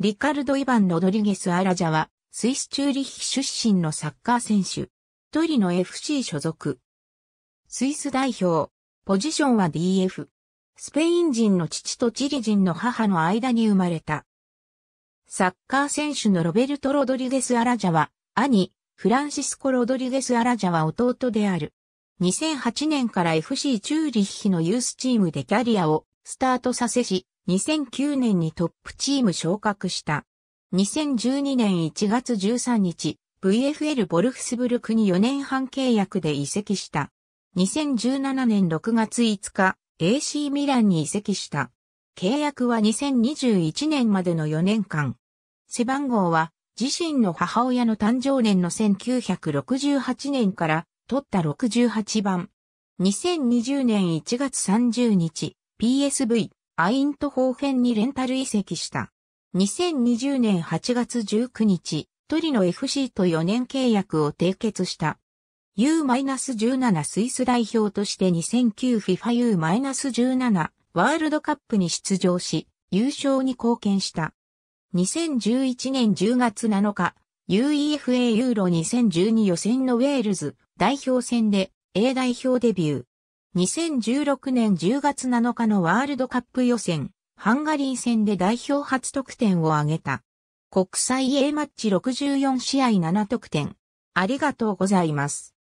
リカルド・イヴァン・ロドリゲス・アラジャは、スイス・チューリッヒ出身のサッカー選手。トリノ FC 所属。スイス代表。ポジションは DF。スペイン人の父とチリ人の母の間に生まれた。サッカー選手のロベルト・ロドリゲス・アラジャは、兄、フランシスコ・ロドリゲス・アラジャは弟である。2008年から FC チューリッヒのユースチームでキャリアをスタートさせし、2009年にトップチーム昇格した。2012年1月13日、VFL ボルフスブルクに4年半契約で移籍した。2017年6月5日、AC ミランに移籍した。契約は2021年までの4年間。背番号は自身の母親の誕生年の1968年から取った68番。2020年1月30日、PSV アイントホーフェンにレンタル移籍した。2020年8月19日、トリノ FC と4年契約を締結した。U-17 スイス代表として 2009FIFA U-17 ワールドカップに出場し、優勝に貢献した。2011年10月7日、UEFA ユーロ2012予選のウェールズ代表戦で A 代表デビュー。2016年10月7日のワールドカップ予選、ハンガリー戦で代表初得点を挙げた。国際 A マッチ64試合7得点。ありがとうございます。